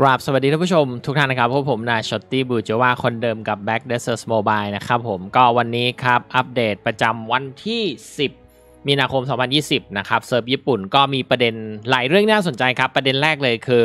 กราบสวัสดีท่านผู้ชมทุกท่านนะครับพวกผมนายช็อตตี้บูจว่าคนเดิมกับ Back d e s e r t Mobile นะครับผมก็วันนี้ครับ อัปเดตประจำวันที่ 10 มีนาคม 2020 นะครับ เซิร์ฟญี่ปุ่นก็มีประเด็นหลายเรื่องน่าสนใจครับ ประเด็นแรกเลยคือ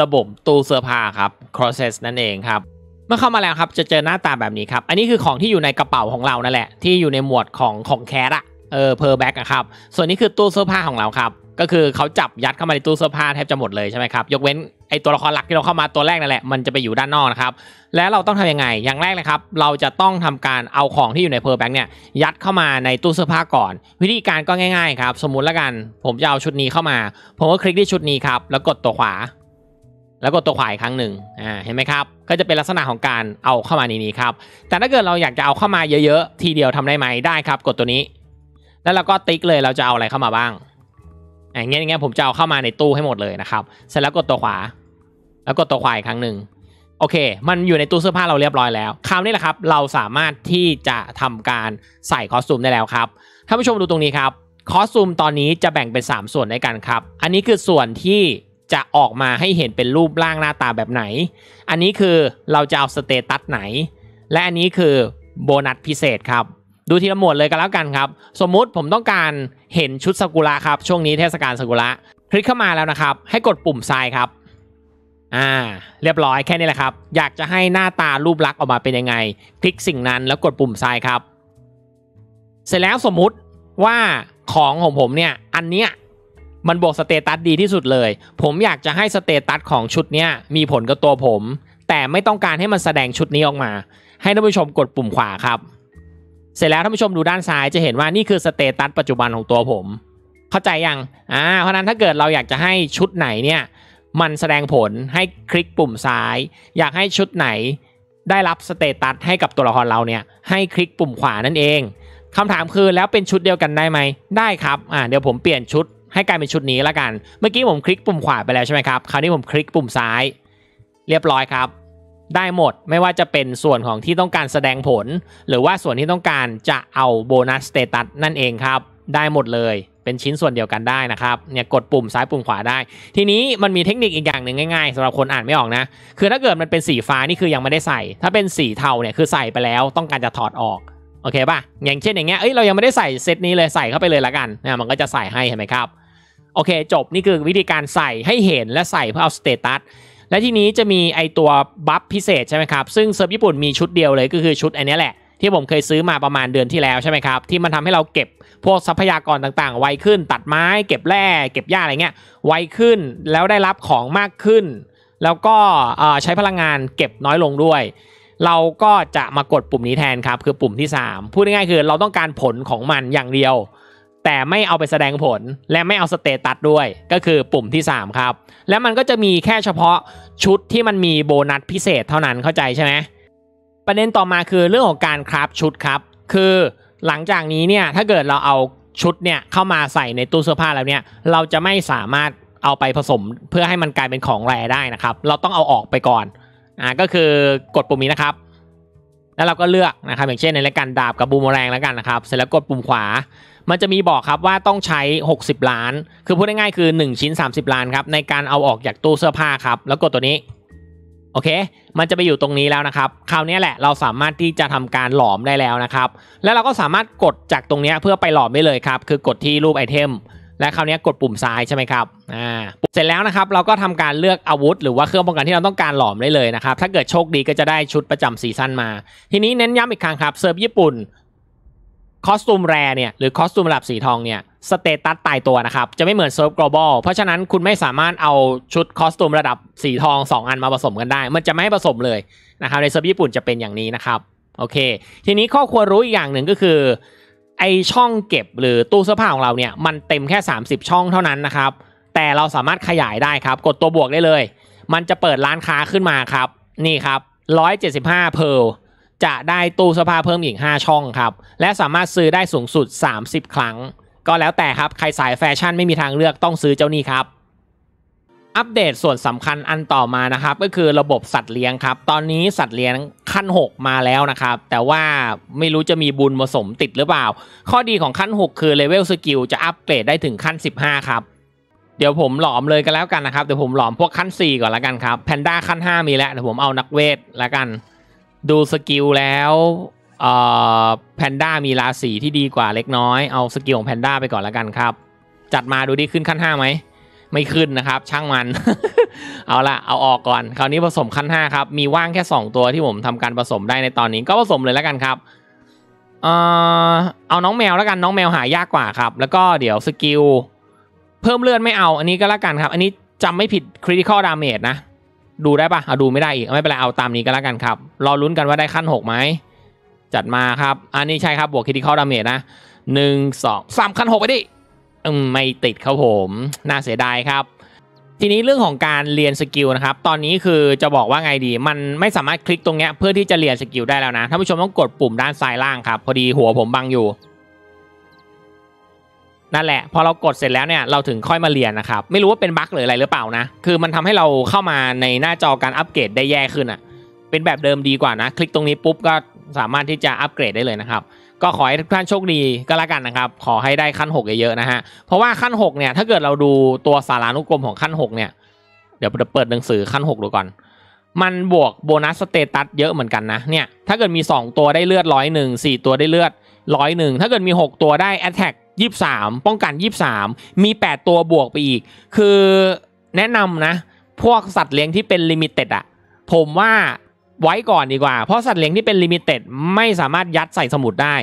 ระบบตู้เสื้อผ้าครับ Crosses นั่นเองครับเมื่อเข้ามาแล้วครับจะเจอหน้าตาแบบนี้ครับ อันนี้คือของที่อยู่ในกระเป๋าของเรานั่นแหละ ที่อยู่ในหมวดของของแคสอะเออเพอร์แบ็กอะครับส่วนนี้คือตู้เสื้อผ้าของเราครับก็คือเขาจับยัดเข้ามาในตู้เสื้อผ้าแทบจะหมดเลยใช่ไหมครับยกเว้นไอตัวละครหลักที่เราเข้ามาตัวแรกนั่นแหละมันจะไปอยู่ด้านนอกนะครับแล้วเราต้องทํำยังไงอย่างแรกนะครับ เราจะต้องทำการเอาของที่อยู่ในเพอร์แบงค์เนี่ยยัดเข้ามาในตู้เสื้อผ้าก่อน วิธีการก็ง่าย ๆ ครับ สมมุติละกันผมจะเอาชุดนี้เข้ามา ผมก็คลิกที่ชุดนี้ครับแล้วกดตัวขวา แล้วกดตัวขวาอีกครั้งหนึ่งอ่าเห็นไหมครับ ก็จะเป็นลักษณะของการเอาเข้ามาในนี้ครับแต่ถ้าเกิดเราอยากจะเอาเข้ามาเยอะ ๆทีเดียวทำได้ไหมได้ครับ กดตัวนี้ แล้วเราก็ติ๊กเลยเราจะเอาอะไรเข้ามาบ้างอย่างเงี้ยอย่างี้ผมจะเอาเข้ามาในตู้ให้หมดเลยนะครับเสร็จแล้วกดตัวขวา แล้วกดตัวขวาอีกครั้งหนึ่งโอเค มันอยู่ในตู้เสื้อผ้าเราเรียบร้อยแล้ว คราวนี้แหละครับเราสามารถที่จะทำการใส่คอสตูม ได้แล้วครับท่านผู้ชมดูตรงนี้ครับคอสตูมตอนนี้จะแบ่งเป็น 3 ส่วนในกันครับ อันนี้คือส่วนที่จะออกมาให้เห็นเป็นรูปร่างหน้าตาแบบไหน อันนี้คือเราจะเอาสเตตัสไหน และอันนี้คือโบนัสพิเศษครับดูทีละหมวดเลยกันแล้วกันครับ สมมุติผมต้องการเห็นชุดซากุระครับช่วงนี้เทศกาลซากุระคลิกเข้ามาแล้วนะครับ ให้กดปุ่มทรายครับอ่าเรียบร้อยแค่นี้แหละครับอยากจะให้หน้าตารูปลักษณ์ออกมาเป็นยังไง คลิกสิ่งนั้นแล้วกดปุ่มทรายครับ เสร็จแล้วสมมุติว่าของของผมเนี่ยอันเนี้ยมันบวกสเตตัสดีที่สุดเลย ผมอยากจะให้สเตตัสของชุดเนี้ยมีผลกับตัวผม แต่ไม่ต้องการให้มันแสดงชุดนี้ออกมา ให้ท่านผู้ชมกดปุ่มขวาครับเสร็จแล้วท่านผู้ชมดูด้านซ้ายจะเห็นว่านี่คือสเตตัสปัจจุบันของตัวผม เข้าใจยังอ่าเพราะนั้นถ้าเกิดเราอยากจะให้ชุดไหนเนี่ยมันแสดงผลให้คลิกปุ่มซ้าย อยากให้ชุดไหน ได้รับสเตตัสให้กับตัวละครเราเนี่ย ให้คลิกปุ่มขวานั่นเองคำถามคือแล้วเป็นชุดเดียวกันได้ไหมได้ครับอ่าเดี๋ยวผมเปลี่ยนชุดให้กลายเป็นชุดนี้ละกันเมื่อกี้ผมคลิกปุ่มขวาไปแล้วใช่ไหมครับคราวนี้ผมคลิกปุ่มซ้ายเรียบร้อยครับได้หมดไม่ว่าจะเป็นส่วนของที่ต้องการแสดงผล หรือว่าส่วนที่ต้องการจะเอาโบนัสสเตตัสนั่นเองครับ ได้หมดเลยเป็นชิ้นส่วนเดียวกันได้นะครับเนี่ยกดปุ่มซ้ายปุ่มขวาได้ ทีนี้มันมีเทคนิคอีกอย่างหนึ่งง่ายๆสำหรับคนอ่านไม่ออกนะ คือถ้าเกิดมันเป็นสีฟ้านี่คือยังไม่ได้ใส่ ถ้าเป็นสีเทาเนี่ยคือใส่ไปแล้วต้องการจะถอดออกโอเคป่ะอย่างเช่นอย่างเงี้ยเอ้ยเรายังไม่ได้ใส่เซตนี้เลยใส่เข้าไปเลยละกันนะมันก็จะใส่ให้เห็นไหมครับโอเค จบนี่คือวิธีการใส่ให้เห็นและใส่เพื่อเอาสเตตัสและทีนี้จะมีไอตัวบัฟพิเศษใช่ไหมครับซึ่งเซิร์ฟญี่ปุ่นมีชุดเดียวเลยก็คือชุดอันนี้แหละที่ผมเคยซื้อมาประมาณเดือนที่แล้วใช่ไหมครับที่มันทำให้เราเก็บพวกทรัพยากรต่างๆ ไวขึ้นตัดไม้เก็บแร่เก็บหญ้าอะไรเงี้ยไวขึ้นแล้วได้รับของมากขึ้นแล้วก็ใช้พลังงานเก็บน้อยลงด้วย เราก็จะมากดปุ่มนี้แทนครับคือปุ่มที่3พูดง่ายๆคือเราต้องการผลของมันอย่างเดียวแต่ไม่เอาไปแสดงผลและไม่เอาสเตตัสด้วยก็คือปุ่มที่ 3 ครับ แล้วมันก็จะมีแค่เฉพาะชุดที่มันมีโบนัสพิเศษเท่านั้นเข้าใจใช่ไหมประเด็นต่อมาคือเรื่องของการคราฟชุดครับ คือหลังจากนี้เนี่ยถ้าเกิดเราเอาชุดเนี่ยเข้ามาใส่ในตู้เสื้อผ้าแล้วเนี่ยเราจะไม่สามารถเอาไปผสมเพื่อให้มันกลายเป็นของแร่ได้นะครับ เราต้องเอาออกไปก่อนอ่าก็คือกดปุ่มนี้นะครับแล้วเราก็เลือกนะครับอย่างเช่นในรายการดาบกับบูมแรงแล้วกันนะครับ เสร็จแล้วกดปุ่มขวา มันจะมีบอกครับว่าต้องใช้ 60 ล้าน คือพูดง่ายๆคือ 1 ชิ้น 30 ล้านครับในการเอาออกจากตู้เสื้อผ้าครับ แล้วกดตัวนี้ โอเค มันจะไปอยู่ตรงนี้แล้วนะครับ คราวนี้แหละเราสามารถที่จะทำการหลอมได้แล้วนะครับ แล้วเราก็สามารถกดจากตรงนี้เพื่อไปหลอมได้เลยครับ คือกดที่รูปไอเทมและคราวนี้กดปุ่มซ้ายใช่ไหมครับ อ่าเสร็จแล้วนะครับ เราก็ทำการเลือกอาวุธหรือว่าเครื่องป้องกันที่เราต้องการหลอมได้เลยนะครับ ถ้าเกิดโชคดีก็จะได้ชุดประจำซีซั่นมา ทีนี้เน้นย้ำอีกครั้งครับเซิร์ฟญี่ปุ่นคอสตูมแรเนี่ยหรือคอสตูมระดับสีทองเนี่ยสเตตัสตายตัวนะครับ จะไม่เหมือนเซิร์ฟ global เพราะฉะนั้นคุณไม่สามารถเอาชุดคอสตูมระดับสีทอง 2 อันมาผสมกันได้ มันจะไม่ผสมเลยนะครับในเซิร์ฟญี่ปุ่นจะเป็นอย่างนี้นะครับโอเค ทีนี้ข้อควรรู้อีกอย่างหนึ่งก็คือไอช่องเก็บหรือตู้เสื้อผ้าของเราเนี่ยมันเต็มแค่ 30 ช่องเท่านั้นนะครับแต่เราสามารถขยายได้ครับกดตัวบวกได้เลย มันจะเปิดร้านค้าขึ้นมาครับนี่ครับ 175 เพลจะได้ตู้เสื้อผ้าเพิ่มอีก 5 ช่องครับและสามารถซื้อได้สูงสุด 30 ครั้ง ก็แล้วแต่ครับใครสายแฟชั่นไม่มีทางเลือกต้องซื้อเจ้านี่ครับอัปเดตส่วนสำคัญอันต่อมานะครับก็คือระบบสัตว์เลี้ยงครับตอนนี้สัตว์เลี้ยงขั้น 6 มาแล้วนะครับ แต่ว่าไม่รู้จะมีบุญผสมติดหรือเปล่า ข้อดีของขั้น 6 คือเลเวลสกิลจะอัปเกรดได้ถึงขั้น 15ครับเดี๋ยวผมหลอมเลยกันแล้วกันนะครับเดี๋ยวผมหลอมพวกขั้น 4 ก่อนแล้วกันครับแพนด้าขั้น5 มีแล้วเดี๋ยวผมเอานักเวทแล้วกัน ดูสกิลแล้วเออ่แพนด้ามีราศีที่ดีกว่าเล็กน้อยเอาสกิลของแพนด้าไปก่อนแล้วกันครับจัดมาดูดิขึ้นขั้น5ไหมไม่ขึ้นนะครับช่างมัน เอาละเอาออกก่อน คราวนี้ผสมขั้น5ครับมีว่างแค่ 2 ตัวที่ผมทำการผสมได้ในตอนนี้ก็ผสมเลยแล้วกันครับ เออเอาน้องแมวแล้วกันน้องแมวหายากกว่าครับ แล้วก็เดี๋ยวสกิล เพิ่มเลือดไม่เอาอันนี้ก็แล้วกันครับ อันนี้จำไม่ผิดคริติคอลดาเมจนะ ดูได้ปะเอาดูไม่ได้อีกไม่เป็นไรเอาตามนี้ก็แล้วกันครับรอลุ้นกันว่าได้ขั้น6ไหมจัดมาครับ อันนี้ใช่ครับบวกคริติคอลดาเมจนะหนึ่งสองสามขั้นหกไปดิไม่ติดครับผมน่าเสียดายครับ ทีนี้เรื่องของการเรียนสกิลนะครับ ตอนนี้คือจะบอกว่าไงดี มันไม่สามารถคลิกตรงนี้เพื่อที่จะเรียนสกิลได้แล้วนะท่านผู้ชมต้องกดปุ่มด้านซ้ายล่างครับพอดีหัวผมบังอยู่ นั่นแหละ พอเรากดเสร็จแล้วเนี่ย เราถึงค่อยมาเรียนนะครับไม่รู้ว่าเป็นบั๊กหรืออะไรหรือเปล่านะคือมันทำให้เราเข้ามาในหน้าจอการอัปเกรดได้แย่ขึ้นอะ่ะ เป็นแบบเดิมดีกว่านะ คลิกตรงนี้ปุ๊บก็สามารถที่จะอัปเกรดได้เลยนะครับก็ขอให้ทุกท่านโชคดีก็แล้วกันนะครับขอให้ได้ขั้น6เยอะๆนะฮะเพราะว่าขั้น6เนี่ยถ้าเกิดเราดูตัวสารานุกรมของขั้น6เนี่ยเดี๋ยวเปิดหนังสือขั้น6ดูก่อน มันบวกโบนัสสเตตัสเยอะเหมือนกันนะเนี่ยถ้าเกิดมี 2 ตัวได้เลือดร้อยหนึ่งสี่ตัวได้เลือดร้อยหนึ่งถ้าเกิดมี 6 ตัวได้แอตแทกยี่สามป้องกันยี่สามมี 8 ตัวบวกไปอีก คือแนะนำนะ พวกสัตว์เลี้ยงที่เป็นลิมิเต็ดอะผมว่าไว้ก่อนดีกว่าเพราะสัตว์เลี้ยงที่เป็นลิมิเต็ดไม่สามารถยัดใส่สมุดได้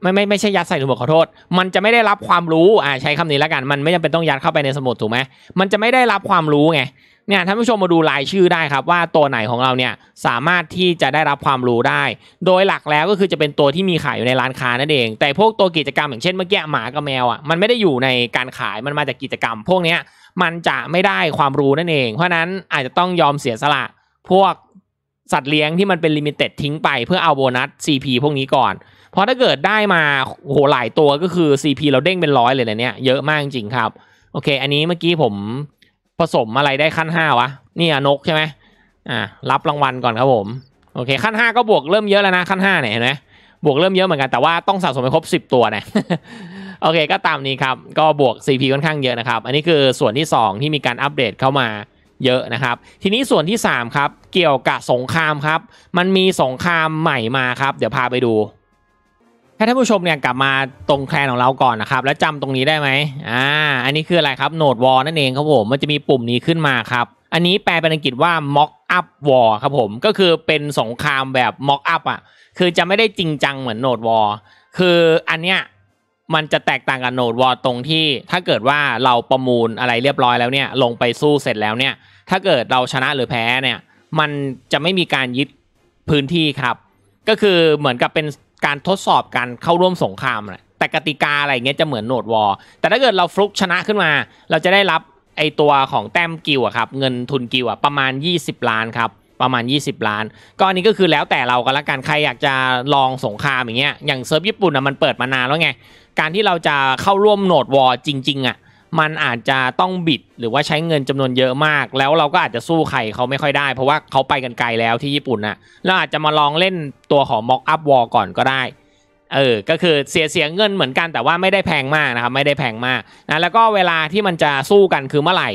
ไม่ไม่ไม่ใช่ยัดใส่สมุดขอโทษมันจะไม่ได้รับความรู้อ่าใช้คำนี้แล้วกัน มันไม่จำเป็นต้องยัดเข้าไปในสมุดถูกไหมมันจะไม่ได้รับความรู้ไงเนี่ยท่านผู้ชมมาดูรายชื่อได้ครับว่า ตัวไหนของเราเนี่ยสามารถที่จะได้รับความรู้ได้ โดยหลักแล้วก็คือจะเป็นตัวที่มีขายอยู่ในร้านค้านั่นเอง แต่พวกตัวกิจกรรม อย่างเช่นเมื่อกี้หมากับแมวอ่ะมันไม่ได้อยู่ในการขายมันมาจากกิจกรรม พวกเนี้ยมันจะไม่ได้ความรู้นั่นเองเพราะนั้นอาจจะต้องยอมเสียสละพวกสัตว์เลี้ยงที่มันเป็นลิมิเต็ดทิ้งไปเพื่อเอาโบนัส CP พวกนี้ก่อน เพราะถ้าเกิดได้มาโหหลายตัวก็คือ CP เราเด้งเป็นร้อยเลยเนี่ยเยอะมากจริงครับโอเค อันนี้เมื่อกี้ผมผสมอะไรได้ขั้นห้าวะ นี่นกใช่ไหมอ่ารับรางวัลก่อนครับผม โอเคขั้นห้าก็บวกเริ่มเยอะแล้วนะ ขั้นห้าเนี่ยเห็นไหมบวกเริ่มเยอะเหมือนกันแต่ว่าต้องสะสมไปครบสิบตัวนะ โอเคก็ตามนี้ครับ ก็บวก CP ค่อนข้างเยอะนะครับ อันนี้คือส่วนที่2ที่มีการอัปเดตเข้ามาเยอะนะครับทีนี้ส่วนที่3ครับเกี่ยวกับสงครามครับมันมีสงครามใหม่มาครับ เดี๋ยวพาไปดูให้ท่านผู้ชมเนี่ยกลับมาตรงแคลนของเราก่อนนะครับแล้วจำตรงนี้ได้ไหมอ่าอันนี้คืออะไรครับโหนดวอลนั่นเองครับผมมันจะมีปุ่มนี้ขึ้นมาครับอันนี้แปลเป็นอังกฤษว่า mock up war ครับผมก็คือเป็นสงครามแบบ mock up อ่ะคือจะไม่ได้จริงจังเหมือนโหนดวอลคืออันเนี้ยมันจะแตกต่างกับโนดวอลตรงที่ถ้าเกิดว่าเราประมูลอะไรเรียบร้อยแล้วเนี่ยลงไปสู้เสร็จแล้วเนี่ยถ้าเกิดเราชนะหรือแพ้เนี่ยมันจะไม่มีการยึดพื้นที่ครับ ก็คือเหมือนกับเป็นการทดสอบการเข้าร่วมสงครามแหละแต่กติกาอะไรเงี้ยจะเหมือนโนดวอลแต่ถ้าเกิดเราฟลุกชนะขึ้นมา เราจะได้รับไอตัวของแต้มกิวอะครับเงินทุนกิวอะประมาณ 20ล้านครับประมาณ 20ล้าน ก็อันนี้ก็คือแล้วแต่เราก็แล้วกันใครอยากจะลองสงครามอย่างเงี้ยอย่างเซิร์ฟญี่ปุ่นอะมันเปิดมานานแล้วไงการที่เราจะเข้าร่วมโหนดวอจริงๆอะ่ะมันอาจจะต้องบิดหรือว่าใช้เงินจำนวนเยอะมาก แล้วเราก็อาจจะสู้ใครเขาไม่ค่อยได้ เพราะว่าเขาไปกันไกลแล้วที่ญี่ปุ่นนะ่ะเราอาจจะมาลองเล่นตัวของม็อกอัพวอลก่อนก็ได้เออ ก็คือเสียเสียเงินเหมือนกันแต่ว่าไม่ได้แพงมากนะครับไม่ได้แพงมากนะแล้วก็เวลาที่มันจะสู้กันคือเมื่อไหร่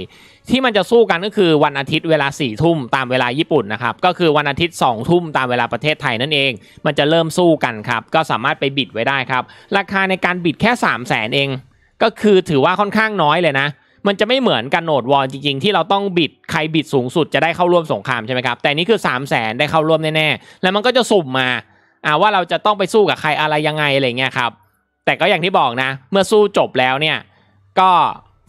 ที่มันจะสู้กันก็คือวันอาทิตย์เวลาสี่ทุ่มตามเวลาญี่ปุ่นนะครับก็คือวันอาทิตย์สองทุ่มตามเวลาประเทศไทยนั่นเอง มันจะเริ่มสู้กันครับก็สามารถไปบิดไว้ได้ครับ ราคาในการบิดแค่3 0 0แสนเองก็คือถือว่าค่อนข้างน้อยเลยนะ มันจะไม่เหมือนกันโหนดวอลจริงๆ ที่เราต้องบิดใครบิดสูงสุดจะได้เข้าร่วมสงครามใช่ไหมครับแต่นี่คือ3 0 0แสนได้เข้าร่วมแน่ๆแล้วมันก็จะสุ่มมาอ่าว่าเราจะต้องไปสู้กับใครอะไรยังไงอะไรเงี้ยครับแต่ก็อย่างที่บอกนะ เมื่อสู้จบแล้วเนี่ยก็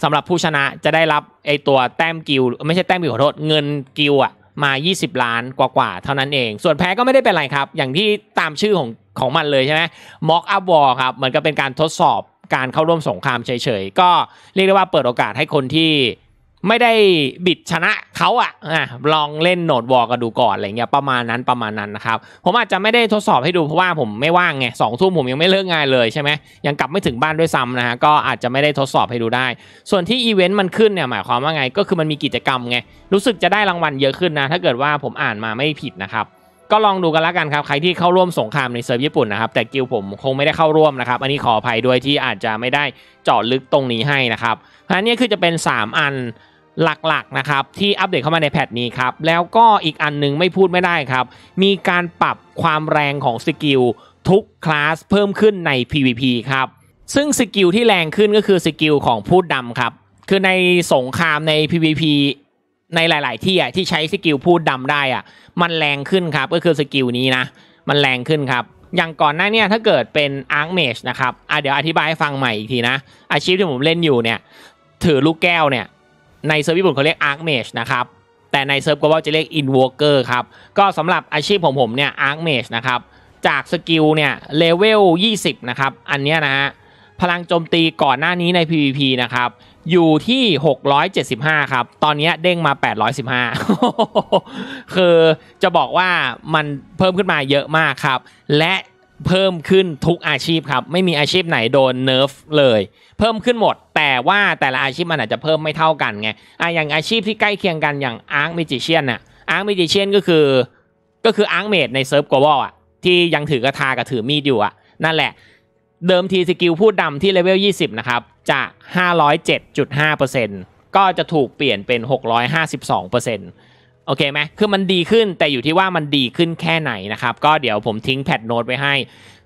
สำหรับผู้ชนะจะได้รับไอตัวแต้มกิลไม่ใช่แต้มกิลขอโทษเงินกิลอะมา 20 ล้านกว่าๆเท่านั้นเอง ส่วนแพ้ก็ไม่ได้เป็นไรครับ อย่างที่ตามชื่อของของมันเลยใช่ไหมม็อกอัพวอลครับเหมือนกับเป็นการทดสอบการเข้าร่วมสงครามเฉยๆ ก็เรียกได้ว่าเปิดโอกาสให้คนที่ไม่ได้บิดชนะเขาอะ่ะลองเล่นโหนดวอลกันดูก่อนอะไรเงี้ยประมาณนั้นประมาณนั้นนะครับผมอาจจะไม่ได้ทดสอบให้ดูเพราะว่าผมไม่ว่างไงสองทุ่มผมยังไม่เลิกงานเลยใช่ไหมยังกลับไม่ถึงบ้านด้วยซ้ำนะฮะก็อาจจะไม่ได้ทดสอบให้ดูได้ ส่วนที่อีเวนต์มันขึ้นเนี่ย หมายความว่าไงก็คือมันมีกิจกรรมไงรู้สึกจะได้รางวัลเยอะขึ้นนะถ้าเกิดว่าผมอ่านมาไม่ผิดนะครับก็ลองดูกันละกันครับใครที่เข้าร่วมสงครามในเซิร์ฟญี่ปุ่นนะครับแต่กิลผมคงไม่ได้เข้าร่วมนะครับอันนี้ขออภัยด้วยที่อาจจะไม่ได้เจาะลึกตรงนี้ให้นะครับราะนี่คือจะเป็น 3 อันหลักๆนะครับที่อัปเดตเข้ามาในแพทนี้ครับแล้วก็อีกอันนึงไม่พูดไม่ได้ครับ มีการปรับความแรงของสกิล ทุกคลาสเพิ่มขึ้นใน PVP ครับซึ่งสกิลที่แรงขึ้นก็คือสกิลของพูดดำครับคือในสงครามใน PVP ในหลาย ๆที่อ่ะที่ใช้สกิลพูดดำได้อ่ะมันแรงขึ้นครับก็คือสกิลนี้นะมันแรงขึ้นครับอย่างก่อนหน้าเนี่ยถ้าเกิดเป็นอาร์คเมชนะครับอ่ะเดี๋ยวอธิบายให้ฟังใหม่อีกทีนะอาชีพที่ผมเล่นอยู่เนี่ยถือลูกแก้วเนี่ยในเซิร์ฟญี่ปุ่นเขาเรียกอาร์คเมชนะครับแต่ในเซิร์ฟกลบอลจะเรียกอินวอร์เกอร์ครับก็สำหรับอาชีพของผมเนี่ยอาร์คเมชนะครับจากสกิลเนี่ยเลเวล 20นะครับอันนี้นะฮะพลังโจมตีก่อนหน้านี้ใน PVP นะครับอยู่ที่ 675ครับตอนนี้เด้งมา 815 คือจะบอกว่ามันเพิ่มขึ้นมาเยอะมากครับและเพิ่มขึ้นทุกอาชีพครับไม่มีอาชีพไหนโดนเนิร์ฟเลย เพิ่มขึ้นหมด แต่ว่าแต่ละอาชีพมันอาจจะเพิ่มไม่เท่ากันไงอ่ะอย่างอาชีพที่ใกล้เคียงกันอย่างอาร์คมิจิเชียนน่ะอาร์คมิจิเชียนก็คือก็คืออาร์คเมดในเซิร์ฟกวอลอ่ะที่ยังถือกระทากับถือมีดอยู่อ่ะ นั่นแหละ เดิมทีสกิลพูดดำที่เลเวล20นะครับจะ 507.5%ก็จะถูกเปลี่ยนเป็น 652%โอเคไหมคือมันดีขึ้นแต่อยู่ที่ว่ามันดีขึ้นแค่ไหนนะครับ ก็เดี๋ยวผมทิ้งแพดโน้ตไว้ให้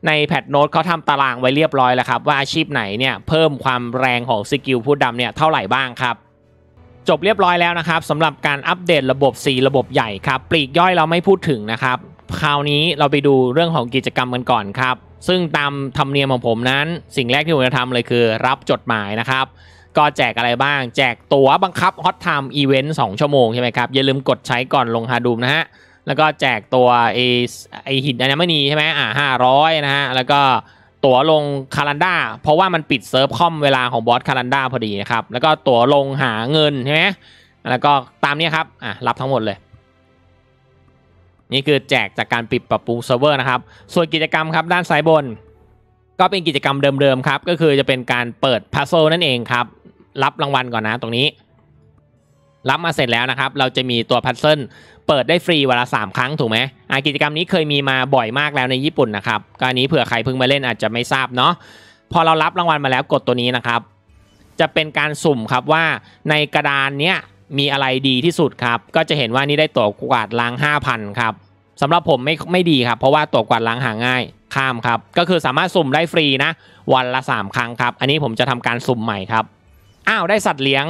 ในแพดโน้ตเขาทำตารางไว้เรียบร้อยแล้วครับว่าอาชีพไหนเนี่ยเพิ่มความแรงของสกิลผู้ดำเนี่ยเท่าไหร่บ้างครับจบเรียบร้อยแล้วนะครับสำหรับการอัปเดตระบบ 4 ระบบใหญ่ครับปลีกย่อยเราไม่พูดถึงนะครับคราวนี้เราไปดูเรื่องของกิจกรรมกันก่อนครับซึ่งตามธรรมเนียมของผมนั้น สิ่งแรกที่ผมจะทำเลยคือรับจดหมายนะครับก็แจกอะไรบ้าง แจกตั๋วบังคับฮอตไทม์อีเวนต์สองชั่วโมงใช่ไหมครับอย่าลืมกดใช้ก่อนลงฮาดูมนะฮะ แล้วก็แจกตัวไอหินอันญมณีใช่ไหมอ่าห้าร้อยนะฮะ แล้วก็ตั๋วลงคาลันดาเพราะว่ามันปิดเซิร์ฟคอมเวลาของบอสคาลันดาพอดีนะครับ แล้วก็ตั๋วลงหาเงินใช่ไหมแล้วก็ตามนี้ครับอ่ารับทั้งหมดเลย นี่คือแจกจากการปิดปรับปรุงเซิร์ฟเวอร์นะครับส่วนกิจกรรมครับด้านซ้ายบน ก็เป็นกิจกรรมเดิมๆครับก็คือจะเป็นการเปิดพัซโซนั่นเองครับรับรางวัลก่อนนะตรงนี้ รับมาเสร็จแล้วนะครับ เราจะมีตัวพัซเซิลเปิดได้ฟรีเวลาสามครั้งถูกไหมกิจกรรมนี้เคยมีมาบ่อยมากแล้วในญี่ปุ่นนะครับก็อนี้เผื่อใครเพิ่งมาเล่นอาจจะไม่ทราบเนาะพอเรารับรางวัลมาแล้วกดตัวนี้นะครับ จะเป็นการสุ่มครับว่า ในกระดานเนี้ยมีอะไรดีที่สุดครับก็จะเห็นว่านี่ได้ตัวกวาดล้าง 5,000ครับสำหรับผมไม่ไม่ดีครับ เพราะว่าตัวกวาดล้างหาง่ายข้ามครับก็คือสามารถสุ่มได้ฟรีนะ วันละ 3 ครั้งครับอันนี้ผมจะทำการสุ่มใหม่ครับอ้าวได้สัตว์เลี้ยง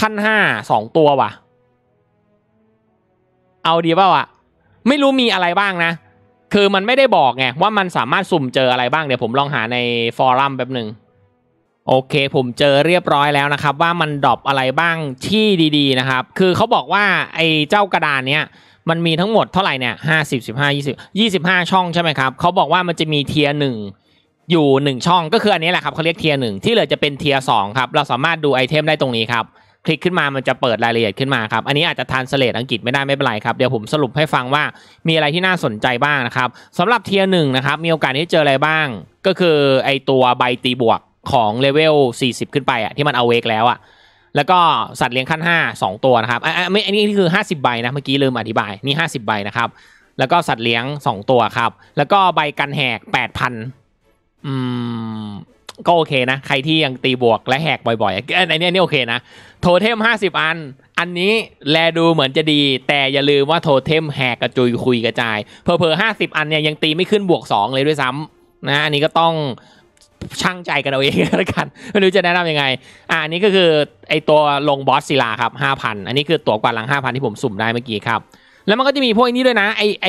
ขั้นห้าสองตัวว่ะ เอาดีเปล่าอ่ะ ไม่รู้มีอะไรบ้างนะ คือมันไม่ได้บอกไงว่ามันสามารถสุ่มเจออะไรบ้างเดี๋ยวผมลองหาในฟอรัมแป๊บหนึ่งโอเค ผมเจอเรียบร้อยแล้วนะครับ ว่ามันดรอปอะไรบ้างที่ดีๆ นะครับ คือเขาบอกว่าไอ้เจ้ากระดานเนี้ย มันมีทั้งหมดเท่าไหร่เนี่ยห้าสิบสิบห้ายี่สิบยี่สิบห้าช่องใช่ไหมครับเขาบอกว่ามันจะมีเทียร์หนึ่งอยู่ 1 ช่องก็คืออันนี้แหละครับเขาเรียกเทียร์หที่เหลือจะเป็นเทียร์สครับเราสามารถดูไอเทมได้ตรงนี้ครับ คลิกขึ้นมามันจะเปิดรายละเอียดขึ้นมาครับอันนี้อาจจะทานสเลตอังกฤษไม่ได้ไม่เป็นไรครับ เดี๋ยวผมสรุปให้ฟังว่ามีอะไรที่น่าสนใจบ้างนะครับสำหรับเทียร์หนึ่งนะครับมีโอกาสที่จะเจออะไรบ้างก็คือไอตัวใบตีบวกของเลเวล40 ขึ้นไปอ่ะที่มันเอาเวกแล้วอ่ะแล้วก็สัตว์เลี้ยงขั้น5 2 ตัวนะครับอ่ะไม่อันนี้คือ 50 ใบนะเมื่อกี้ลืมอธิบายนี่50ใบนะครับแล้วก็สัตว์เลี้ยง 2 ตัวครับแล้วก็ใบกันแหก 8,000อืมก็โอเคนะใครที่ยังตีบวกและแหกบ่อยๆอันนี้นี่โอเคนะโทเทมห้าสิบอัน อันนี้แลดูเหมือนจะดีแต่อย่าลืมว่าโทเทมแหกกระจุยคุยกระจาย เพอเพอห้าสิบอันเนี่ยยังตีไม่ขึ้นบวกสองเลยด้วยซ้ำนะอันนี้ก็ต้องช่างใจกันเอาเองแล้วกันไม่รู้จะแนะนํำยังไง อ่านี้ก็คือไอตัวลงบอสศิลาครับห้าพันอันนี้คือตัวกว่าหลังห้าพันที่ผมสุ่มได้เมื่อกี้ครับ แล้วมันก็จะมีพวกนี้ด้วยนะ ไอไอ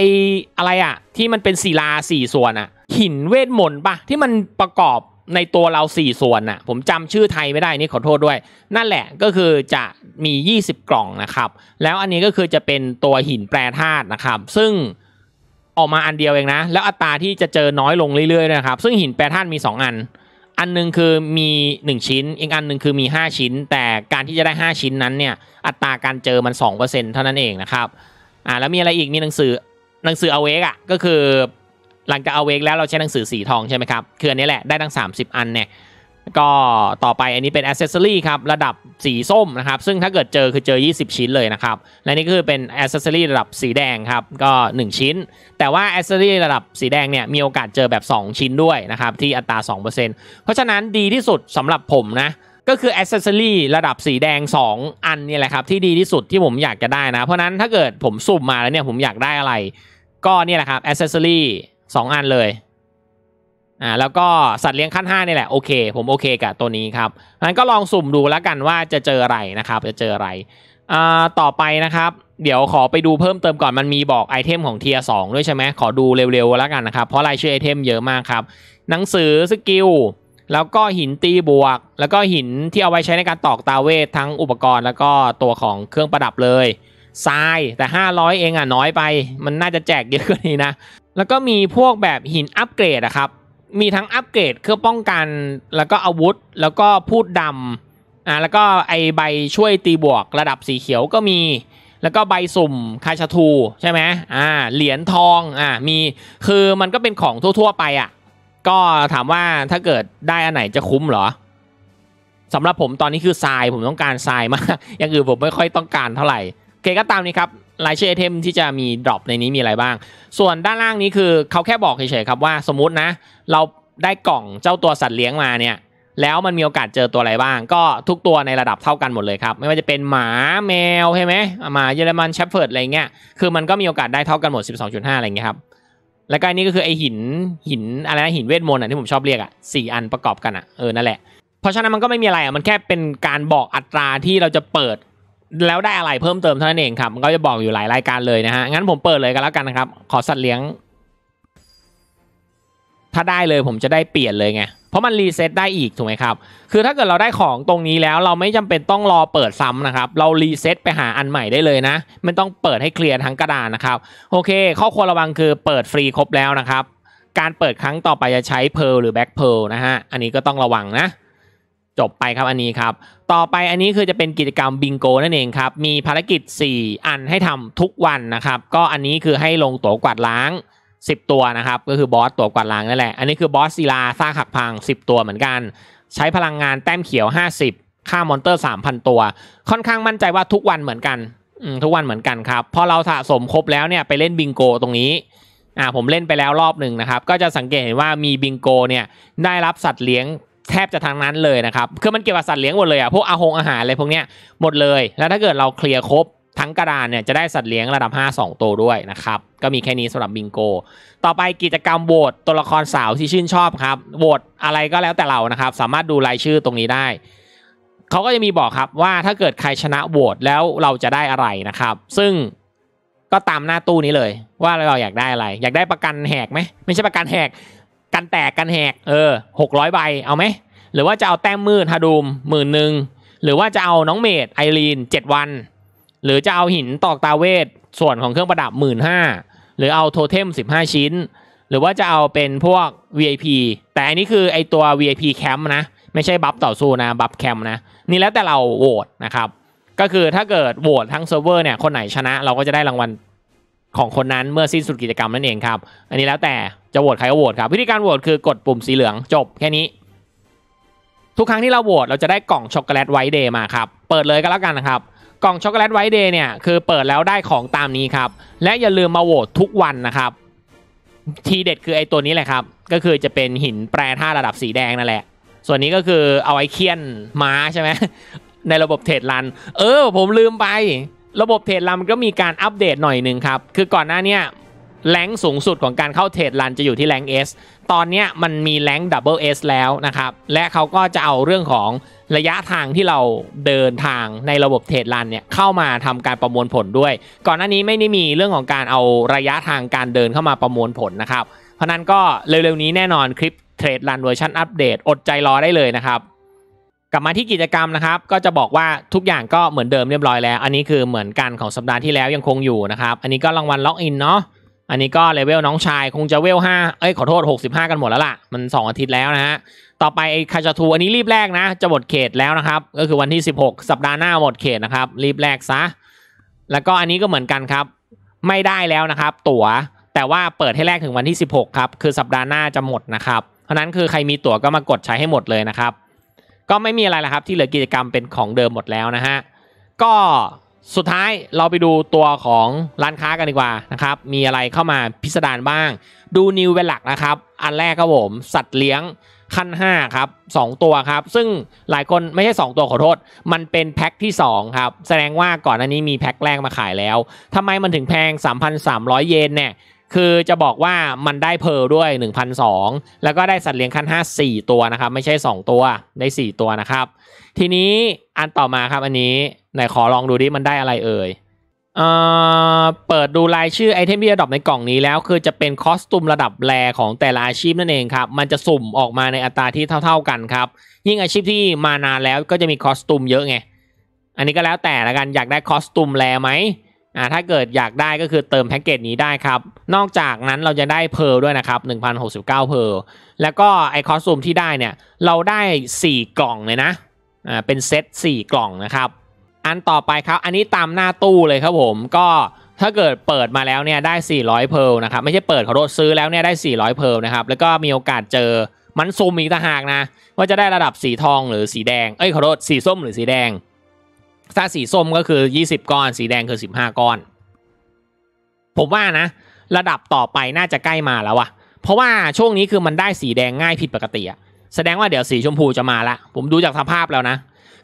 อะไรอ่ะที่มันเป็นศิลาสี่ส่วนอ่ะหินเวทมนต์ปะที่มันประกอบในตัวเราสี่ส่วนน่ะผมจำชื่อไทยไม่ได้นี่ขอโทษด้วย นั่นแหละก็คือจะมี 20 กล่องนะครับแล้วอันนี้ก็คือจะเป็นตัวหินแปรธาตุนะครับซึ่งออกมาอันเดียวเองนะ แล้วอัตราที่จะเจอน้อยลงเรื่อยๆนะครับซึ่งหินแปรธาตุมี2อันอันนึง คือมี 1 ชิ้น อีกอันนึงคือมี 5 ชิ้น แต่การที่จะได้ 5 ชิ้นนั้นเนี่ยอัตราการเจอมัน 2%เท่านั้นเองนะครับอ่าแล้วมีอะไรอีกมีหนังสือหนังสือเอาเวกอ่ะก็คือหลังจากเอาเวกแล้วเราใช้หนังสือสีทองใช่ไหมครับ คืออันนี้แหละ ได้ทั้ง 30 อันเนี่ย ก็ต่อไปอันนี้เป็นอ c เซสซอรีครับระดับสีส้มนะครับซึ่งถ้าเกิดเจอคือเจอ 20 ชิ้นเลยนะครับและนี่คือเป็นอ c เซสซอรีระดับสีแดงครับ ก็ 1 ชิ้น แต่ว่าอ c เซสซอรีระดับสีแดงเนี่ยมีโอกาสเจอแบบ 2 ชิ้นด้วยนะครับที่อัตรา 2%เพราะฉะนั้นดีที่สุดสำหรับผมนะก็คืออ c เซสซอรีระดับสีแดง 2 อันนี่แหละครับที่ดีที่สุดที่ผมอยากจะได้นะเพราะนั้นถ้าเกิดผมสุ่มมาแล้วเนี่ยผมอยากได้อะไร ก็นี่แหละครับอ c เซสซอรีสองอันเลย อ่า แล้วก็สัตว์เลี้ยงขั้น5 นี่แหละโอเค ผมโอเคกับตัวนี้ครับ งั้นก็ลองสุ่มดูแล้วกันว่าจะเจออะไรนะครับ จะเจออะไร อ่า ต่อไปนะครับ เดี๋ยวขอไปดูเพิ่มเติมก่อน มันมีบอกไอเทมของเทียร์สด้วยใช่ไหมขอดูเร็วๆแล้วกันนะครับ เพราะรายชื่อไอเทมเยอะมากครับ หนังสือสกิล แล้วก็หินตีบวก แล้วก็หินที่เอาไว้ใช้ในการตอกตาเวททั้งอุปกรณ์แล้วก็ตัวของเครื่องประดับเลยทรายแต่ 500 เองอ่ะน้อยไป มันน่าจะแจกเยอะกว่านี้นะแล้วก็มีพวกแบบหินอัปเกรดอะครับ มีทั้งอัปเกรดเครื่องป้องกัน แล้วก็อาวุธ แล้วก็พูดดำ อ่า แล้วก็ไอใบช่วยตีบวกระดับสีเขียวก็มี แล้วก็ใบสุ่ม คาชาทูใช่ไหมอ่า เหรียญทอง อ่า มี คือมันก็เป็นของทั่วๆไปอะ่ะ ก็ถามว่าถ้าเกิดได้อันไหนจะคุ้มหรอ สำหรับผมตอนนี้คือทราย ผมต้องการทรายมาก อย่างอื่นผมไม่ค่อยต้องการเท่าไหร่โอเคก็ตามนี้ครับรายชื่อไอเทมที่จะมีดรอปในนี้มีอะไรบ้าง ส่วนด้านล่างนี้คือเขาแค่บอกเฉยๆครับว่าสมมตินะ เราได้กล่องเจ้าตัวสัตว์เลี้ยงมาเนี่ย แล้วมันมีโอกาสเจอตัวอะไรบ้าง ก็ทุกตัวในระดับเท่ากันหมดเลยครับ ไม่ว่าจะเป็นหมาแมวใช่ไหมหมาเยอรมันเชฟเฟิร์ดอะไรเงี้ยคือมันก็มีโอกาสได้เท่ากันหมด 12.5 อะไรเงี้ยครับ แล้วก็อันนี้ก็คือไอหินหินอะไรนะหินเวทมนต์อ่ะที่ผมชอบเรียกอ่ะสี่อันประกอบกันอ่ะเออนั่นแหละเพราะฉะนั้นมันก็ไม่มีอะไรอ่ะมันแค่เป็นการบอกอัตราที่เราจะเปิดแล้วได้อะไรเพิ่มเติมเท่านั้นเองครับมันก็จะบอกอยู่หลายรายการเลยนะฮะงั้นผมเปิดเลยกันแล้วกันนะครับ ขอสัตว์เลี้ยง ถ้าได้เลยผมจะได้เปลี่ยนเลยไงเพราะมันรีเซ็ตได้อีกถูกไหมครับ คือถ้าเกิดเราได้ของตรงนี้แล้ว เราไม่จำเป็นต้องรอเปิดซ้ำนะครับเรารีเซ็ตไปหาอันใหม่ได้เลยนะไม่ต้องเปิดให้เคลียร์ทั้งกระดานนะครับโอเค ข้อควรระวังคือ เปิดฟรีครบแล้วนะครับ การเปิดครั้งต่อไปจะใช้เพลหรือแบ็กเพลนะฮะอันนี้ก็ต้องระวังนะจบไปครับอันนี้ครับต่อไปอันนี้คือจะเป็นกิจกรรมบิงโกนั่นเองครับมีภารกิจ 4 อันให้ทำทุกวันนะครับก็อันนี้คือให้ลงตัวกวาดล้าง 10 ตัวนะครับก็คือบอสตัวกวาดล้างนั่นแหละอันนี้คือบอสศิลาสร้างหักพัง 10 ตัวเหมือนกัน ใช้พลังงานแต้มเขียว 50 ค่ามอนเตอร์ 3,000 ตัว ค่อนข้างมั่นใจว่าทุกวันเหมือนกันทุกวันเหมือนกันครับพอเราสะสมครบแล้วเนี่ยไปเล่นบิงโกตรงนี้อ่าผมเล่นไปแล้วรอบหนึ่งนะครับก็จะสังเกตเห็นว่ามีบิงโกเนี่ยได้รับสัตว์เลี้ยงแทบจะทางนั้นเลยนะครับคือมันเกี่ยวกับสัตว์เลี้ยงหมดเลยอะพวกอาหงอาหารอะไรพวกเนี้ยหมดเลย แล้วถ้าเกิดเราเคลียร์ครบทั้งกระดานเนี่ยจะได้สัตว์เลี้ยงระดับ5 2ตัวด้วยนะครับ ก็มีแค่นี้สำหรับบิงโก ต่อไปกิจกรรมโหวตตัวละครสาวที่ชื่นชอบครับโหวตอะไรก็แล้วแต่เรานะครับ สามารถดูรายชื่อตรงนี้ได้ เขาก็จะมีบอกครับ ว่าถ้าเกิดใครชนะโหวตแล้วเราจะได้อะไรนะครับ ซึ่งก็ตามหน้าตู้นี้เลยว่าเราอยากได้อะไรอยากได้ประกันแหกไหมไม่ใช่ประกันแหกกันแตกกันแหกเออหกร้อยใบเอาไหม หรือว่าจะเอาแต้มมืดฮาดูมหมื่นหนึ่งหรือว่าจะเอาน้องเมดไอรีนเจ็ดวัน หรือจะเอาหินตอกตาเวท ส่วนของเครื่องประดับหมื่นห้าหรือเอาโทเทมสิบห้าชิ้น หรือว่าจะเอาเป็นพวก VIP แต่อันนี้คือไอตัว VIP แคมป์นะ ไม่ใช่บัฟต่อสู้นะ บัฟแคมป์นะ นี่แล้วแต่เราโหวตนะครับ ก็คือถ้าเกิดโหวตทั้งเซิร์ฟเวอร์เนี่ยคนไหนชนะเราก็จะได้รางวัลของคนนั้นเมื่อสิ้นสุดกิจกรรมนั่นเองครับ อันนี้แล้วแต่จะโหวตใครก็โหวตครับวิธีการโหวตคือกดปุ่มสีเหลืองจบแค่นี้ ทุกครั้งที่เราโหวตเราจะได้กล่องช็อกโกแลตไวท์เดย์มาครับเปิดเลยก็แล้วกันนะครับ กล่องช็อกโกแลตไวท์เดย์เนี่ย คือเปิดแล้วได้ของตามนี้ครับ และอย่าลืมมาโหวตทุกวันนะครับ ทีเด็ดคือไอตัวนี้แหละครับ ก็คือจะเป็นหินแปรธาตุระดับสีแดงนั่นแหละ ส่วนนี้ก็คือเอาไอเคียนม้าใช่ไหมในระบบเทรดรันเออ ผมลืมไป ระบบเทรดรันก็มีการอัปเดตหน่อยหนึ่งครับคือก่อนหน้านี้แรงสูงสุดของการเข้าเทรดรันจะอยู่ที่แรงเอสตอนนี้มันมีแรงดับเบิลเอสแล้วนะครับ และเขาก็จะเอาเรื่องของระยะทางที่เราเดินทางในระบบเทรดรันเนี่ยเข้ามาทำการประมวลผลด้วย ก่อนหน้านี้ไม่ได้มีเรื่องของการเอาระยะทางการเดินเข้ามาประมวลผลนะครับ เพราะนั้นก็เร็วๆนี้แน่นอนคลิปเทรดรันเวอร์ชันอัปเดตอดใจรอได้เลยนะครับ กลับมาที่กิจกรรมนะครับ ก็จะบอกว่าทุกอย่างก็เหมือนเดิมเรียบร้อยแล้ว อันนี้คือเหมือนกันของสัปดาห์ที่แล้วยังคงอยู่นะครับ อันนี้ก็รางวัลล็อกอินเนาะอันนี้ก็เลเวลน้องชายคงจะเวลห้าเอ้ยขอโทษ65 กันหมดแล้วล่ะมัน2อาทิตย์แล้วนะฮะต่อไปคาชาทูอันนี้รีบแรกนะ จะหมดเขตแล้วนะครับ ก็คือวันที่ 16 สัปดาห์หน้าหมดเขตนะครับรีบแรกซะแล้วก็อันนี้ก็เหมือนกันครับ ไม่ได้แล้วนะครับ ตั๋วแต่ว่าเปิดให้แรกถึงวันที่ 16ครับคือสัปดาห์หน้าจะหมดนะครับ เพราะนั้นคือใครมีตั๋วก็มากดใช้ให้หมดเลยนะครับ ก็ไม่มีอะไรแล้วครับ ที่เหลือกิจกรรมเป็นของเดิมหมดแล้วนะฮะก็สุดท้ายเราไปดูตัวของร้านค้ากันดีกว่านะครับ มีอะไรเข้ามาพิสดารบ้าง ดูนิวเป็นหลักนะครับ อันแรกครับผมสัตว์เลี้ยงขั้น 5 ครับ 2 ตัวครับ ซึ่งหลายคนไม่ใช่ 2 ตัวขอโทษ มันเป็นแพ็คที่ 2 ครับ แสดงว่าก่อนอันนี้มีแพ็คแรกมาขายแล้วทำไมมันถึงแพง 3,300 เยนเนี่ยคือจะบอกว่ามันได้เพลด้วย1,002แล้วก็ได้สัตว์เลี้ยงขั้น 5 4 ตัวนะครับ ไม่ใช่ 2 ตัว ได้ 4 ตัวนะครับ ทีนี้อันต่อมาครับอันนี้ไหนขอลองดูดิมันได้อะไรเอ่ยเอ่อเปิดดูรายชื่อไอเทมที่ระดับในกล่องนี้แล้ว คือจะเป็นคอสตูมระดับแรของแต่ละอาชีพนั่นเองครับ มันจะสุ่มออกมาในอัตราที่เท่าๆกันครับ ยิ่งอาชีพที่มานานแล้วก็จะมีคอสตูม เยอะไงอันนี้ก็แล้วแต่ละกันอยากได้คอสตูมแรไหมอ่าถ้าเกิดอยากได้ก็คือเติมแพ็กเกจนี้ได้ครับนอกจากนั้นเราจะได้เพลด้วยนะครับ1,069เพลแล้วก็ไอคอสซูมที่ได้เนี่ยเราได้ 4 กล่องเลยนะอ่าเป็นเซต4 กล่องนะครับอันต่อไปครับอันนี้ตามหน้าตู้เลยครับผมก็ถ้าเกิดเปิดมาแล้วเนี่ยได้400เพลนะครับไม่ใช่เปิดขอโทษซื้อแล้วเนี่ยได้400เพลนะครับแล้วก็มีโอกาสเจอมันซูมอีกต่างหากนะ ว่าจะได้ระดับสีทอง หรือสีแดงเอ้ยขอโทษสีส้มหรือสีแดงถ้าสีส้มก็คือ 20 ก้อนสีแดงคือ 15 ก้อน ผมว่านะ ระดับต่อไปน่าจะใกล้มาแล้วอะเพราะว่าช่วงนี้คือมันได้สีแดงง่ายผิดปกติอะแสดงว่าเดี๋ยวสีชมพูจะมาละผมดูจากสภาพแล้วนะ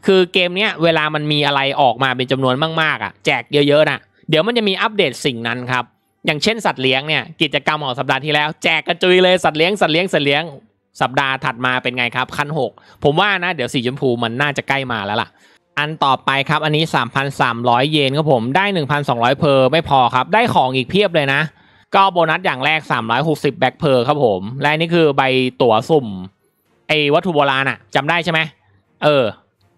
คือเกมเนี้ยเวลามันมีอะไรออกมาเป็นจำนวนมากๆอะแจกเยอะๆนะเดี๋ยวมันจะมีอัปเดตสิ่งนั้นครับอย่างเช่นสัตว์เลี้ยงเนี่ยกิจกรรมของสัปดาห์ที่แล้วแจกกระจุยเลยสัตว์เลี้ยงสัตว์เลี้ยงสัตว์เลี้ยงสัปดาห์ถัดมาเป็นไงครับขั้นหกผมว่านะเดี๋ยวสีชมพูมันน่าจะใกล้มาแล้วล่ะอันต่อไปครับอันนี้ 3,300 เยนครับผมได้ 1,200 เพอร์ไม่พอครับ ได้ของอีกเพียบเลยนะ ก็โบนัสอย่างแรก 360แบ็คเพอร์ครับผมและนี่คือใบตั๋วสุ่มไอ้วัตถุโบราณอะจำได้ใช่ไหมเออ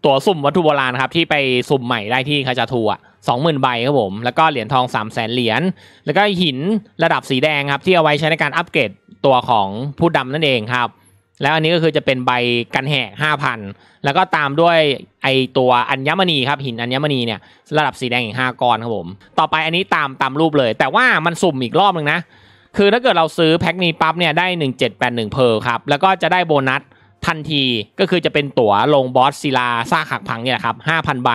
ตั๋วสุ่มวัตถุโบราณครับที่ไปสุ่มใหม่ได้ที่คาจาทัวสองหมื่นใบครับผมแล้วก็เหรียญทอง3 0 0แสนเหรียญแล้วก็หินระดับสีแดงครับที่เอาไว้ใช้ในการอัปเกรดตัวของผู้ดำนั่นเองครับแล้วอันนี้ก็คือจะเป็นใบกันแหกห้าพันแล้วก็ตามด้วยไอตัวอัญมณีครับ หินอัญมณีเนี่ยระดับสีแดงอีกห้าก้อนครับผม ต่อไปอันนี้ตามตามรูปเลย แต่ว่ามันสุ่มอีกรอบหนึ่งนะ คือถ้าเกิดเราซื้อแพ็คนี้ปั๊บเนี่ยได้ 1781 เพอร์ครับ แล้วก็จะได้โบนัสทันทีก็คือจะเป็นตั๋วลงบอสศิลาซากหักพังเนี่ยครับ5,000ใบ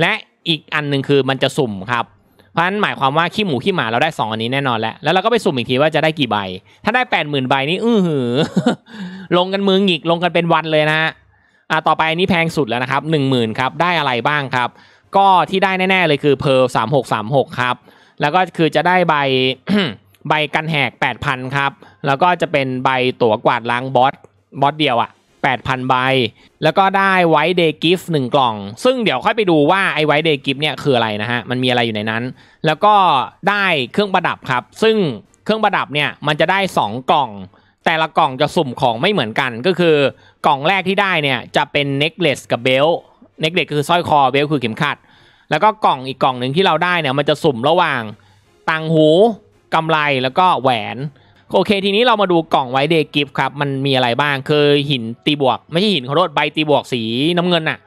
และอีกอันหนึ่งคือมันจะสุ่มครับเพราะฉะนั้นหมายความว่าขี้หมูขี้หมาเราได้2อันนี้แน่นอนแล้วแล้วเราก็ไปสุ่มอีกทีว่าจะได้กี่ใบถ้าได้80,000ใบนี้อื้อหือลงกันมือหงิกลงกันเป็นวันเลยนะฮะอ่าต่อไปนี่แพงสุดแล้วนะครับ 1 0,000ครับ ได้อะไรบ้างครับ ก็ที่ได้แน่ๆเลยคือเพลสามหกสามหกครับ แล้วก็คือจะได้ใบ ใบกันแหก 8,000 ครับ แล้วก็จะเป็นใบตั๋วกวาดล้างบอสบอสเดียวอะ่ะ8,000ใบ แล้วก็ได้ไวท์เดย์กิฟต์หนึ่งกล่อง ซึ่งเดี๋ยวค่อยไปดูว่าไอไวท์เดย์กิฟต์เนี่ยคืออะไรนะฮะ มันมีอะไรอยู่ในนั้น แล้วก็ได้เครื่องประดับครับ ซึ่งเครื่องประดับเนี่ยมันจะได้2กล่องแต่ละกล่องจะสุ่มของไม่เหมือนกัน ก็คือกล่องแรกที่ได้เนี่ยจะเป็นเน็กเลสกับเบลเน็กเลสคือสร้อยคอเบลคือเข็มขัด แล้วก็กล่องอีกกล่องหนึ่งที่เราได้เนี่ยมันจะสุ่มระหว่างต่างหูกำไลแล้วก็แหวน โอเคทีนี้เรามาดูกล่องไว้เดกิฟครับมันมีอะไรบ้างคือหินตีบวก ไม่ใช่หินขอโทษใบตีบวกสีน้ำเงินน่ะ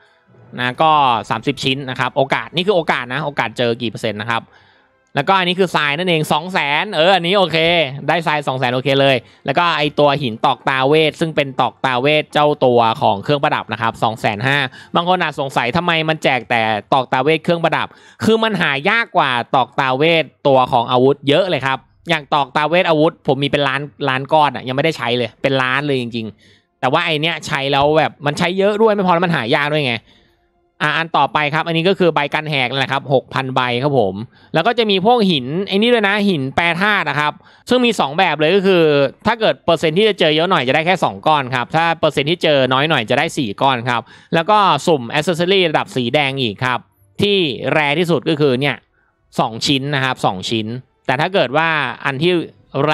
นะก็ 30 ชิ้นนะครับโอกาสนี่คือโอกาสนะโอกาสเจอกี่เปอร์เซ็นต์นะครับแล้วก็อันนี้คือทรายนั่นเอง 2 0 0แสนเออ อันนี้โอเค ได้ทราย2 0 0 0 0นโอเคเลย แล้วก็ไอตัวหินตอกตาเวทซึ่งเป็นตอกตาเวทเจ้าตัวของเครื่องประดับนะครับ2น0 0 0บางคนอาจสงสัยทำไมมันแจกแต่ตอกตาเวทเครื่องประดับ คือมันหายากกว่าตอกตาเวทตัวของอาวุธ เยอะเลยครับ อย่างตอกตาเวทอาวุธผมมีเป็นล้านล้านก้อนอ่ะยังไม่ได้ใช้เลย เป็นล้านเลยจริงๆแต่ว่าไอเนี้ยใช้แล้วแบบมันใช้เยอะด้วยไม่พอแล้วมันหายากด้วยไงอ่าอันต่อไปครับ อันนี้ก็คือใบกันแหกแะครับหกพันใบครับผม แล้วก็จะมีพวกหินไอ้นี่ด้วยนะ หินแปรธาตุนะครับ ซึ่งมี 2 แบบเลยก็คือ ถ้าเกิดเปอร์เซ็นที่จะเจอเยอะหน่อยจะได้แค่ 2 ก้อนครับ ถ้าเปอร์เซ็นที่เจอน้อยหน่อยจะได้ 4 ก้อนครับ แล้วก็สุ่มอ c เซอรี่ระดับสีแดงอีกครับ ที่แรที่สุดก็คือเนี่ยสชิ้นนะครับ2ชิ้น แต่ถ้าเกิดว่าอันที่แร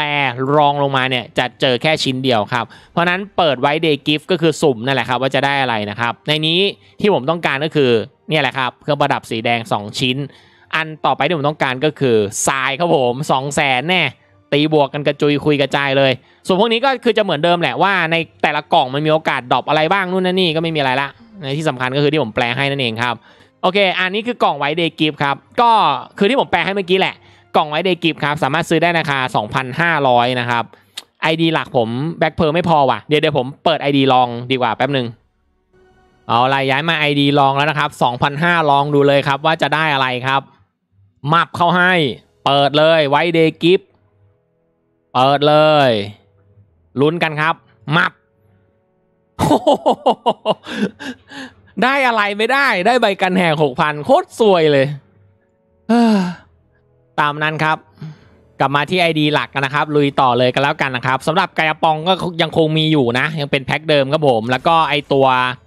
รองลงมาเนี่ย จะเจอแค่ชิ้นเดียวครับ เพราะนั้นเปิดไว้เดย์กิฟต์ก็คือสุ่มนั่นแหละครับว่าจะได้อะไรนะครับในนี้ที่ผมต้องการก็คือเนี่ยแหละครับเครื่องประดับสีแดง 2 ชิ้น อันต่อไปที่ผมต้องการก็คือทรายครับผม 2 0 0แสนแน่ตีบวกกันกระจุยคุยกระจายเลย ส่วนพวกนี้ก็คือจะเหมือนเดิมแหละว่าในแต่ละกล่องมันมีโอกาสดรอปอะไรบ้างนู่นนั่นนี่ก็ไม่มีอะไรละในที่สำคัญก็คือที่ผมแปลให้นั่นเองครับโอเคอันนี้คือกล่องไว้เดย์กิฟต์ครับก็คือที่ผมแปลให้เมื่อกี้แหละกล่องไว้เดกิฟครับ สามารถซื้อได้ราคา2,500นะครับ ไอดีหลักผมแบ็คเพิร์ไม่พอว่ะเดี๋ยวเดี๋ยวผมเปิดไอดีลองดีกว่าแป๊บหนึ่งเอาอะไรย้ายมา ID ลองแล้วนะครับ2 0 0 ลองดูเลยครับ ว่าจะได้อะไรครับ มับเข้าให้ เปิดเลยไว้เดกิฟเปิดเลยลุ้นกันครับ มับ ได้อะไรไม่ได้ได้ใบกันแหงหกพันโคตรสวยเลยตามนั้นครับ กลับมาที่ ID หลักนะครับ ลุยต่อเลยกันแล้วกันนะครับสำหรับกายปองก็ยังคงมีอยู่นะ ยังเป็นแพ็คเดิมครับผม แล้วก็ไอตัว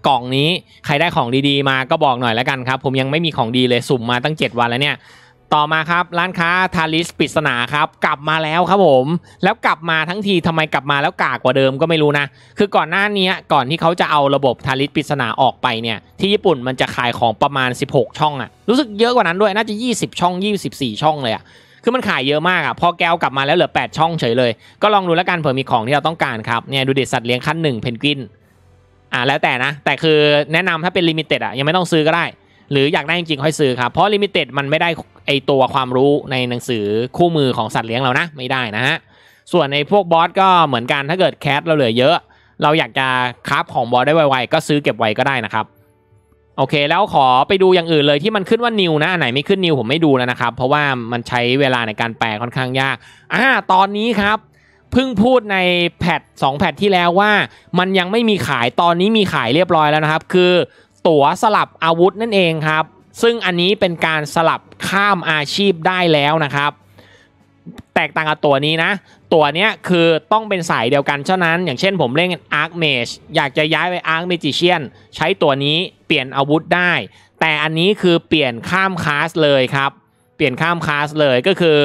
กล่องนี้ ใครได้ของดีๆมาก็บอกหน่อยแล้วกันครับ ผมยังไม่มีของดีเลยสุ่มมาตั้ง 7 วันแล้วเนี่ยต่อมาครับร้านค้าทาริสปริศนาครับกลับมาแล้วครับผม แล้วกลับมาทั้งทีทำไมกลับมาแล้วกากกว่าเดิมก็ไม่รู้นะ คือก่อนหน้านี้ก่อนที่เขาจะเอาระบบทาริสปริศนาออกไปเนี่ยที่ญี่ปุ่นมันจะขายของประมาณ 16 ช่องอะรู้สึกเยอะกว่านั้นด้วยน่าจะ 20 ช่อง 24 ช่องเลยอะคือมันขายเยอะมากอะพอแก้วกลับมาแล้วเหลือ 8 ช่องเฉยเลยก็ลองดูแล้วกันเผื่อมีของที่เราต้องการครับเนี่ยดูเด็ดสัตว์เลี้ยงขั้นหนึ่งเพนกวิน อ่าแล้วแต่นะ แต่คือแนะนำถ้าเป็นลิมิเต็ดอะยังไม่ต้องซื้อก็ได้หรืออยากได้จริงๆ ค่อยซื้อครับ เพราะลิมิเต็ดมันไม่ได้ไอตัวความรู้ในหนังสือคู่มือของสัตว์เลี้ยงเรานะ ไม่ได้นะฮะ ส่วนในพวกบอสก็เหมือนกันถ้าเกิดแคสเราเหลือเยอะ เราอยากจะคับฟของบอสได้ไวๆก็ซื้อเก็บไว้ก็ได้นะครับ โอเค แล้วขอไปดูอย่างอื่นเลยที่มันขึ้นว่านิวนะไหนไม่ขึ้นนิวผมไม่ดูแล้วนะครับ เพราะว่ามันใช้เวลาในการแปลค่อนข้างยากอ่า ตอนนี้ครับเพิ่งพูดในแพทสองแพทที่แล้วว่า มันยังไม่มีขายตอนนี้มีขายเรียบร้อยแล้วนะครับ คือตั๋วสลับอาวุธนั่นเองครับ ซึ่งอันนี้เป็นการสลับข้ามอาชีพได้แล้วนะครับ แตกต่างกับตัวนี้นะ ตัวเนี้ยคือต้องเป็นสายเดียวกันเท่านั้น อย่างเช่นผมเล่นอาร์คเมชอยากจะย้ายไปอาร์คเมจิเชียน ใช้ตัวนี้เปลี่ยนอาวุธได้ แต่อันนี้คือเปลี่ยนข้ามคลาสเลยครับ เปลี่ยนข้ามคลาสเลยก็คือ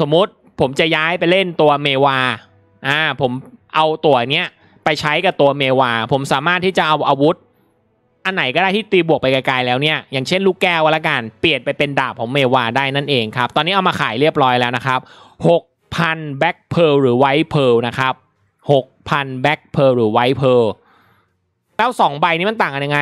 สมมติผมจะย้ายไปเล่นตัวเมวา อ่า ผมเอาตัวเนี้ยไปใช้กับตัวเมวา ผมสามารถที่จะเอาอาวุธอันไหนก็ได้ที่ตีบวกไปไกลๆแล้วเนี่ยอย่างเช่นลูกแก้วละกันเปลี่ยนไปเป็นดาบของเมวาได้นั่นเองครับตอนนี้เอามาขายเรียบร้อยแล้วนะครับ 6,000แบ็กเพลหรือไวท์เพลนะครับ6,000แบ็กเพลหรือไวท์เพลแล้วสองใบนี้มันต่างกันยังไง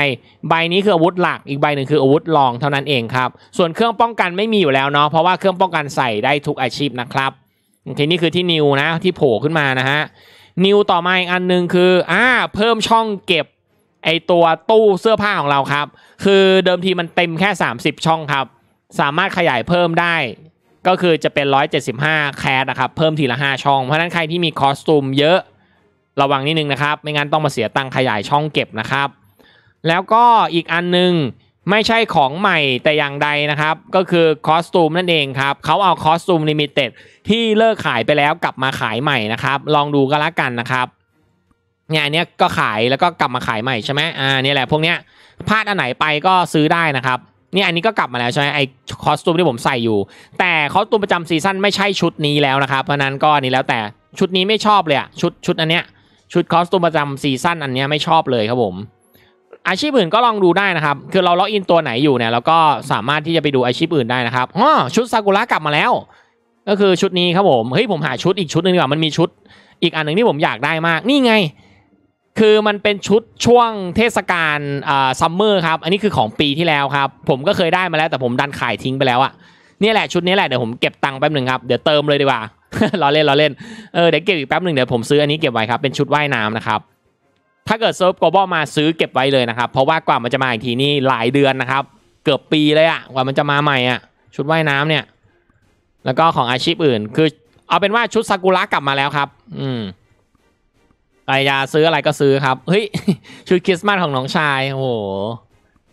ใบนี้คืออาวุธหลักอีกใบหนึ่งคืออาวุธรองเท่านั้นเองครับ ส่วนเครื่องป้องกันไม่มีอยู่แล้วเนาะเพราะว่าเครื่องป้องกันใส่ได้ทุกอาชีพนะครับทีนี้คือที่นิวนะที่โผล่ขึ้นมานะฮะนิวต่อมาอีกอันหนึ่งคืออ่าเพิ่มช่องเก็บไอตัวตู้เสื้อผ้าของเราครับ คือเดิมทีมันเต็มแค่ 30 ช่องครับสามารถขยายเพิ่มได้ ก็คือจะเป็น 175 แคสนะครับ เพิ่มทีละ5ช่องเพราะนั้นใครที่มีคอสตูมเยอะ ระวังนิดนึงนะครับไม่งั้นต้องมาเสียตังค์ขยายช่องเก็บนะครับ แล้วก็อีกอันนึงไม่ใช่ของใหม่แต่อย่างใดนะครับ ก็คือคอสตูมนั่นเองครับเขาเอาคอสตูมลิมิเต็ดที่เลิกขายไปแล้วกลับมาขายใหม่นะครับลองดูก็แล้วกันนะครับเนี่ยอันเนี้ยก็ขายแล้วก็กลับมาขายใหม่ใช่ไหมอ่านี่แหละพวกเนี้ยพลาดอันไหนไปก็ซื้อได้นะครับ เนี่ยอันนี้ก็กลับมาแล้วใช่ไหมไอ้คอสตูมที่ผมใส่อยู่ แต่คอสตูมประจำซีซั่นไม่ใช่ชุดนี้แล้วนะครับ เพราะนั้นก็อันนี้แล้วแต่ชุดนี้ไม่ชอบเลยอะชุดชุดอันเนี้ยชุดคอสตูมประจำซีซั่นอันเนี้ยไม่ชอบเลยครับผม อาชีพอื่นก็ลองดูได้นะครับคือเราล็อกอินตัวไหนอยู่เนี่ยเราก็สามารถที่จะไปดูอาชีพอื่นได้นะครับอ๋อชุดซากุระกลับมาแล้ว ก็คือชุดนี้ครับผมเฮ้ยผมหาชุดอีกชุดนึงดีกว่ามันมีชุดอีกอันหนึ่งที่ผมอยากได้มากนี่ไงคือมันเป็นชุดช่วงเทศกาลซัมเมอร์ครับ อันนี้คือของปีที่แล้วครับ ผมก็เคยได้มาแล้ว แต่ผมดันขายทิ้งไปแล้วอะนี่แหละชุดนี้แหละเดี๋ยวผมเก็บตังค์แป๊บหนึ่งครับ เดี๋ยวเติมเลยดีกว่าล้อเล่นล้อเล่นเออเดี๋ยวเก็บอีกแป๊บหนึ่งเดี๋ยวผมซื้ออันนี้เก็บไว้ครับเป็นชุดว่ายน้ำนะครับ ถ้าเกิดเซิร์ฟโกลบอลมาซื้อเก็บไว้เลยนะครับเพราะว่ากว่ามันจะมาอีกทีนี่หลายเดือนนะครับ เกือบปีเลยอะกว่ามันจะมาใหม่อะชุดว่ายน้ำเนี่ยแล้วก็ของอาชีพอื่น คือ เอาเป็นว่าชุดซากุระกลับมาแล้วครับ อืมไคยาซื้ออะไรก็ซื้อครับเฮ้ยชุดคริสต์มาสของน้องชายโอ้โห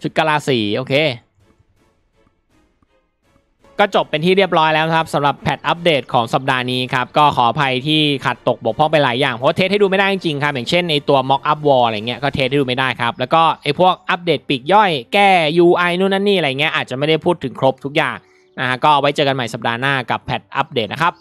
ชุดกะลาสีโอเคก็จบเป็นที่เรียบร้อยแล้วครับสำหรับแพทอัปเดตของสัปดาห์นี้ครับ ก็ขออภัยที่ขาดตกบกพร่องไปหลายอย่างเพราะเทสให้ดูไม่ได้จริงครับอย่างเช่นในตัว mock up wall อะไรเงี้ยก็เทสให้ดูไม่ได้ครับ แล้วก็ไอพวกอัปเดตปีกย่อยแก้ UI นู่นนั่นนี่อะไรเงี้ยอาจจะไม่ได้พูดถึงครบทุกอย่างนะฮะก็ไว้เจอกันใหม่สัปดาห์หน้ากับแพทอัปเดตนะครับ